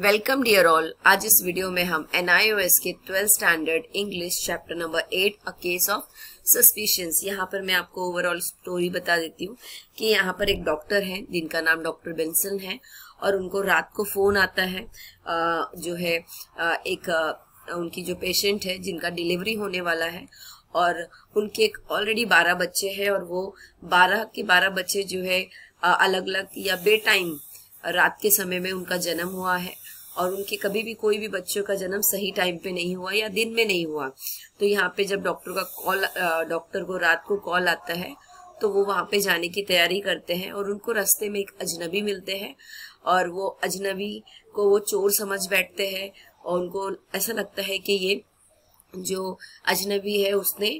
welcome dear all आज इस video में हम एनआईओएस के twelfth standard English chapter number eight a case of suspicions यहाँ पर मैं आपको ओवरऑल स्टोरी बता देती हूँ कि यहाँ पर एक डॉक्टर है जिनका नाम डॉक्टर बेंसन है और उनको रात को फोन आता है जो है एक उनकी जो पेशेंट है जिनका डिलीवरी होने वाला है और उनके एक ऑलरेडी बारह बच्चे है और वो बारह के बारह बच्चे जो है अलग अलग या बेटाइम रात के समय में उनका जन्म हुआ है और उनके कभी भी कोई भी बच्चों का जन्म सही टाइम पे नहीं हुआ या दिन में नहीं हुआ तो यहाँ पे जब डॉक्टर का कॉल डॉक्टर को रात को कॉल आता है तो वो वहाँ पे जाने की तैयारी करते हैं और उनको रास्ते में एक अजनबी मिलते हैं और वो अजनबी को वो चोर समझ बैठते हैं और उनको ऐसा लगता है कि ये जो अजनबी है उसने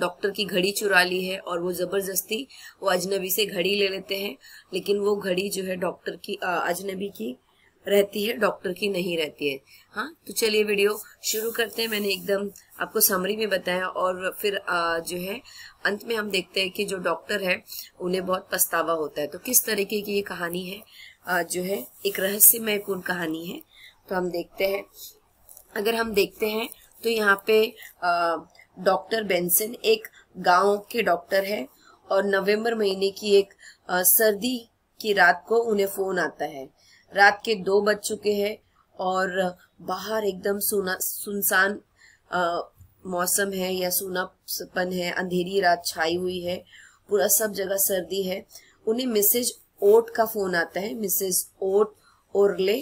डॉक्टर की घड़ी चुरा ली है और वो ज़बरदस्ती वो अजनबी से घड़ी ले लेते हैं लेकिन वो घड़ी जो है डॉक्टर की अजनबी की रहती है डॉक्टर की नहीं रहती है हाँ तो चलिए वीडियो शुरू करते हैं मैंने एकदम आपको समरी में बताया और फिर आ, जो है अंत में हम देखते हैं कि जो डॉक्टर है उन्हें बहुत पछतावा होता है तो किस तरीके की ये कहानी है आ, जो है एक पूर्ण कहानी है तो हम देखते हैं अगर हम देखते हैं तो यहाँ पे डॉक्टर बेंसन एक गांव के डॉक्टर है और नवंबर महीने की एक आ, सर्दी की रात को उन्हें फोन आता है रात के दो बज चुके हैं और बाहर एकदम सुना सुनसान मौसम है या सुनापन है अंधेरी रात छाई हुई है पूरा सब जगह सर्दी है उन्हें मिसेज ओट का फोन आता है मिसेज ओट ओरले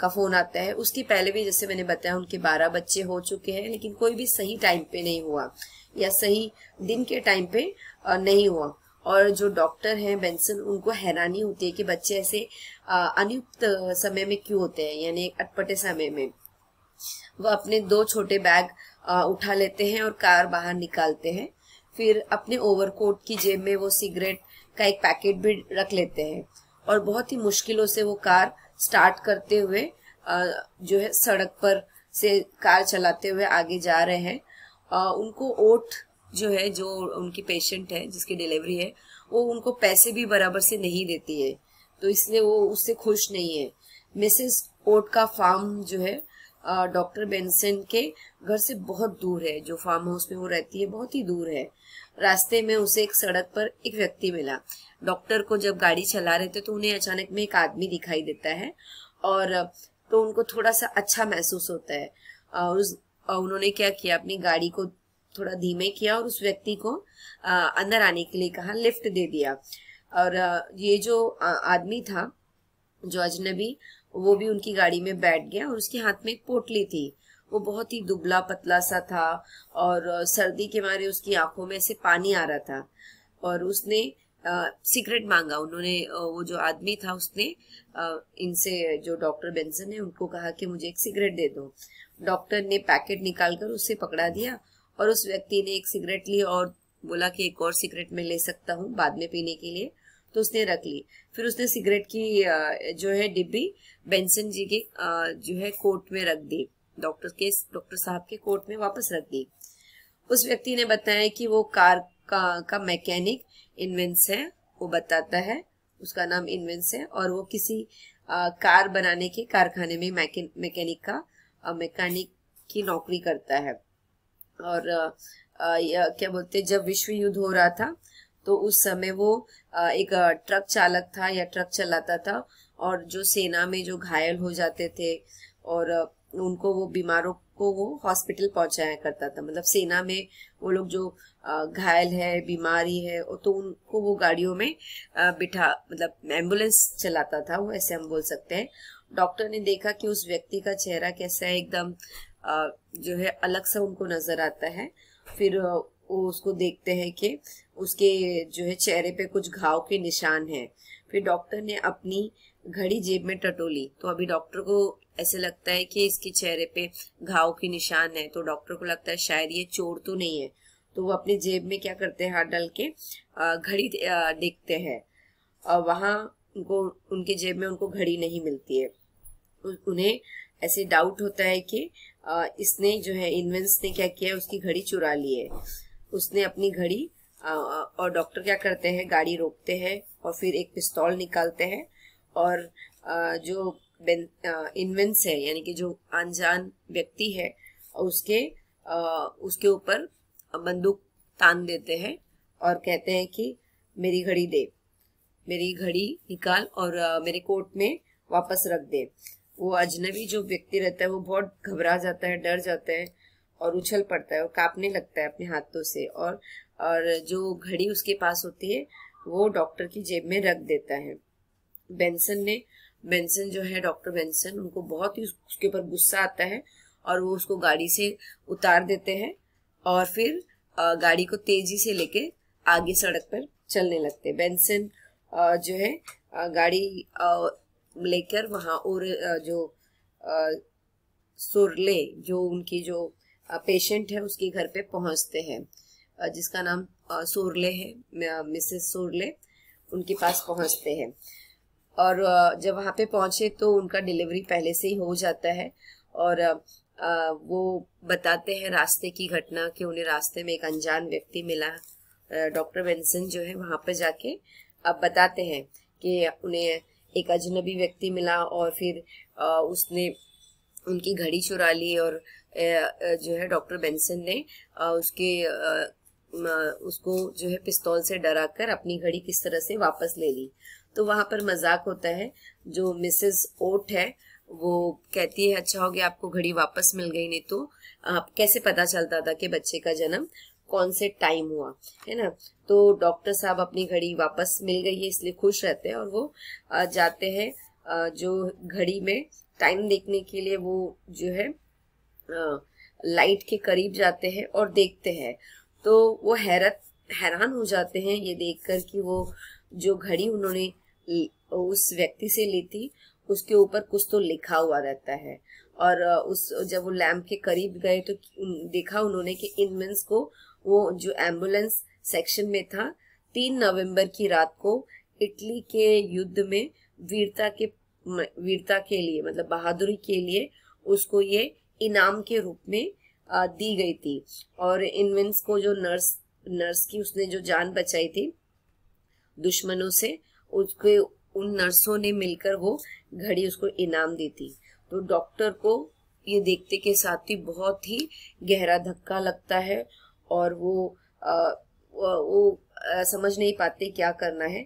का फोन आता है उसके पहले भी जैसे मैंने बताया उनके बारह बच्चे हो चुके हैं लेकिन कोई भी सही टाइम पे नहीं हुआ या सही दिन के टाइम पे नहीं हुआ और जो डॉक्टर हैं बेंसन उनको हैरानी होती है कि बच्चे ऐसे अनियुक्त समय में क्यों होते हैं यानी अटपटे समय में वो अपने दो छोटे बैग उठा लेते हैं और कार बाहर निकालते हैं फिर अपने ओवरकोट की जेब में वो सिगरेट का एक पैकेट भी रख लेते हैं और बहुत ही मुश्किलों से वो कार स्टार्ट करते हुए जो है सड़क पर से कार चलाते हुए आगे जा रहे हैं उनको ओठ जो है जो उनकी पेशेंट है जिसकी डिलीवरी है वो उनको पैसे भी बराबर से नहीं देती है तो इसलिए वो उससे खुश नहीं है मिसेस ओट का फार्म जो है डॉक्टर बेनसन के घर से बहुत दूर है जो फार्म हाउस में वो रहती है बहुत ही दूर है रास्ते में उसे एक सड़क पर एक व्यक्ति मिला डॉक्टर को जब गाड़ी चला रहे थे तो उन्हें अचानक में एक आदमी दिखाई देता है और तो उनको थोड़ा सा अच्छा महसूस होता है और उस और उन्होंने क्या किया अपनी गाड़ी को थोड़ा धीमे किया और उस व्यक्ति को आ, अंदर आने के लिए कहा लिफ्ट दे दिया और आ, ये जो आदमी था जो अजनबी वो भी उनकी गाड़ी में बैठ गया और उसके हाथ में एक पोटली थी वो बहुत ही दुबला पतला सा था और सर्दी के मारे उसकी आंखों में से पानी आ रहा था और उसने सिगरेट मांगा उन्होंने वो जो आदमी था उसने इनसे जो डॉक्टर बेंसन है उनको कहा कि मुझे एक सिगरेट दे दो डॉक्टर ने पैकेट निकालकर उसे पकड़ा दिया और उस व्यक्ति ने एक सिगरेट ली और बोला कि एक और सिगरेट मैं ले सकता हूँ बाद में पीने के लिए तो उसने रख ली फिर उसने सिगरेट की जो है डिब्बी बेंसन जी के जो है कोर्ट में रख दी डॉक्टर के डॉक्टर साहब के कोर्ट में वापस रख दी उस व्यक्ति ने बताया कि वो कार का, का मैकेनिक इन्वेंस है वो बताता है उसका नाम इन्वेंस है और वो किसी आ, कार बनाने के कारखाने में मैकेनिक का मैकेनिक की नौकरी करता है और आ, क्या बोलते जब विश्व युद्ध हो रहा था तो उस समय वो आ, एक ट्रक चालक था या ट्रक चलाता था और जो सेना में जो घायल हो जाते थे और उनको वो बीमारों को वो हॉस्पिटल पहुंचाया करता था मतलब सेना में वो लोग जो घायल है बीमारी है तो उनको वो गाड़ियों में बिठा मतलब एम्बुलेंस चलाता था वो ऐसे हम बोल सकते हैं डॉक्टर ने देखा कि उस व्यक्ति का चेहरा कैसा है एकदम जो है अलग सा उनको नजर आता है फिर वो उसको देखते हैं कि उसके जो है चेहरे पे कुछ घाव के निशान हैं फिर डॉक्टर ने अपनी घड़ी जेब में टटोली तो अभी डॉक्टर को ऐसे लगता है कि इसके चेहरे पे घाव के निशान है तो डॉक्टर को लगता है शायद ये चोर तो नहीं है तो वो अपनी जेब में क्या करते हैं हाथ डाल के घड़ी देखते हैं और वहां उनको उनके जेब में उनको घड़ी नहीं मिलती है उन्हें ऐसे डाउट होता है कि इसने जो है इन्वेंस ने क्या किया उसकी घड़ी चुरा ली है उसने अपनी घड़ी और डॉक्टर क्या करते हैं गाड़ी रोकते हैं और फिर एक पिस्तौल निकालते हैं और जो इन्वेंस है यानी कि जो अनजान व्यक्ति है उसके उसके ऊपर बंदूक तान देते हैं और कहते हैं कि मेरी घड़ी दे मेरी घड़ी निकाल और मेरे कोर्ट में वापस रख दे वो अजनबी जो व्यक्ति रहता है वो बहुत घबरा जाता है डर जाता है और उछल पड़ता है वो कांपने लगता है अपने हाथों से और और जो घड़ी उसके पास होती है वो डॉक्टर की जेब में रख देता है बेंसन ने बेंसन जो है डॉक्टर बेंसन उनको बहुत ही उसके ऊपर गुस्सा आता है और वो उसको गाड़ी से उतार देते हैं और फिर गाड़ी को तेजी से लेके आगे सड़क पर चलने लगते हैं बेंसन जो है गाड़ी लेकर वहाँ और जो सुरले जो उनकी जो पेशेंट है उसके घर पे पहुँचते हैं जिसका नाम सुरले है मिसेस सुरले उनके पास पहुँचते हैं और जब वहाँ पे पहुँचे तो उनका डिलीवरी पहले से ही हो जाता है और वो बताते हैं रास्ते की घटना कि उन्हें रास्ते में एक अनजान व्यक्ति मिला डॉक्टर वेंसन जो है वहाँ पर जाके अब बताते हैं कि उन्हें एक अजनबी व्यक्ति मिला और फिर आ, उसने उनकी घड़ी चुरा ली और ए, जो है डॉक्टर बेंसन ने आ, उसके आ, उसको जो है पिस्तौल से डरा कर अपनी घड़ी किस तरह से वापस ले ली तो वहां पर मजाक होता है जो मिसेस ओट है वो कहती है अच्छा हो गया आपको घड़ी वापस मिल गई नहीं तो आप कैसे पता चलता था कि बच्चे का जन्म कौन से टाइम हुआ है ना तो डॉक्टर साहब अपनी घड़ी वापस मिल गई है इसलिए खुश रहते हैं और वो जाते हैं जो घड़ी में टाइम देखने के लिए वो जो है लाइट के करीब जाते हैं और देखते हैं तो वो हैरत हैरान हो जाते हैं ये देखकर कि वो जो घड़ी उन्होंने उस व्यक्ति से ली थी उसके ऊपर कुछ तो लिखा हुआ रहता है और उस जब वो लैम्प के करीब गए तो देखा उन्होंने कि इनमेंस को वो जो एम्बुलेंस सेक्शन में था तीन नवंबर की रात को इटली के युद्ध में वीरता के वीरता के लिए मतलब बहादुरी के लिए उसको ये इनाम के रूप में दी गई थी और इनविंस को जो नर्स नर्स की उसने जो जान बचाई थी दुश्मनों से उसके उन नर्सों ने मिलकर वो घड़ी उसको इनाम देती तो डॉक्टर को ये देखते के साथ ही बहुत ही गहरा धक्का लगता है और वो आ, वो आ, समझ नहीं पाते क्या करना है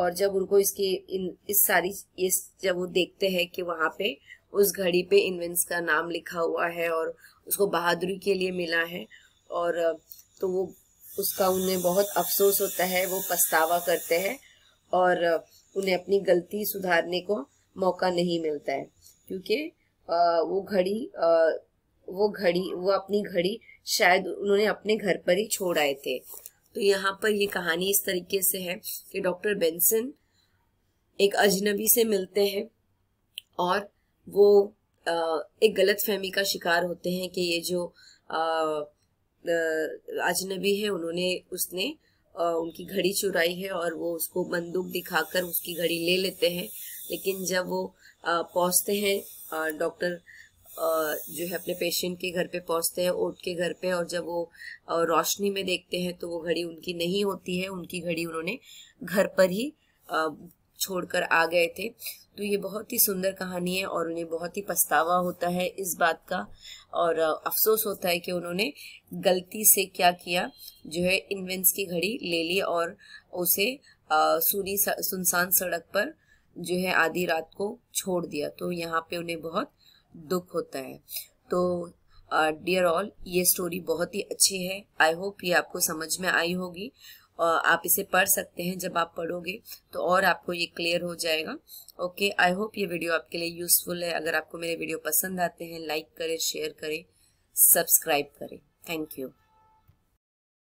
और जब उनको इसकी इन इस सारी इस जब वो देखते हैं कि वहाँ पे उस घड़ी पे इन्वेंस का नाम लिखा हुआ है और उसको बहादुरी के लिए मिला है और तो वो उसका उन्हें बहुत अफसोस होता है वो पछतावा करते हैं और उन्हें अपनी गलती सुधारने को मौका नहीं मिलता है क्योंकि वो घड़ी वो घड़ी वो अपनी घड़ी शायद उन्होंने अपने घर पर ही छोड़ आए थे तो यहाँ पर ये कहानी इस तरीके से है कि डॉक्टर बेंसन एक अजनबी से मिलते हैं और वो एक गलत फहमी का शिकार होते हैं कि ये जो अजनबी है उन्होंने उसने उनकी घड़ी चुराई है और वो उसको बंदूक दिखाकर उसकी घड़ी ले लेते हैं लेकिन जब वो पहुंचते हैं डॉक्टर जो है अपने पेशेंट के घर पे पहुंचते हैं ओट के घर पे और जब वो रोशनी में देखते हैं तो वो घड़ी उनकी नहीं होती है उनकी घड़ी उन्होंने घर पर ही छोड़कर आ गए थे तो ये बहुत ही सुंदर कहानी है और उन्हें बहुत ही पछतावा होता है इस बात का और अफसोस होता है कि उन्होंने गलती से क्या किया जो है इन्वेंस की घड़ी ले ली और उसे सूरी सुनसान सड़क पर जो है आधी रात को छोड़ दिया तो यहाँ पे उन्हें बहुत दुख होता है तो डियर ऑल ये स्टोरी बहुत ही अच्छी है आई होप ये आपको समझ में आई होगी आप इसे पढ़ सकते हैं जब आप पढ़ोगे तो और आपको ये क्लियर हो जाएगा ओके आई होप ये वीडियो आपके लिए यूजफुल है अगर आपको मेरे वीडियो पसंद आते हैं लाइक करें शेयर करें सब्सक्राइब करें थैंक यू